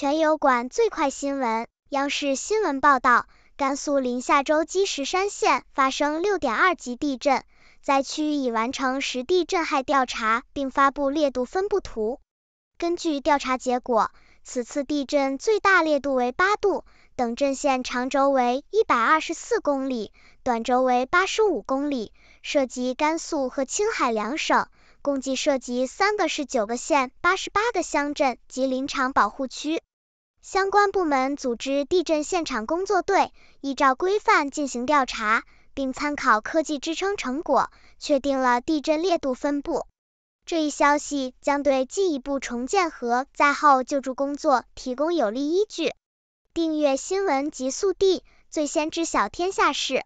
全油管最快新闻，央视新闻报道，甘肃临夏州积石山县发生6.2级地震，灾区已完成实地震害调查，并发布烈度分布图。根据调查结果，此次地震最大烈度为8度，等震线长轴为124公里，短轴为85公里，涉及甘肃和青海两省，共计涉及三个市、九个县、八十八个乡镇及林场保护区。相关部门组织地震现场工作队，依照规范进行调查，并参考科技支撑成果，确定了地震烈度分布。这一消息将对进一步重建和灾后救助工作提供有力依据。订阅新闻极速递，最先知晓天下事。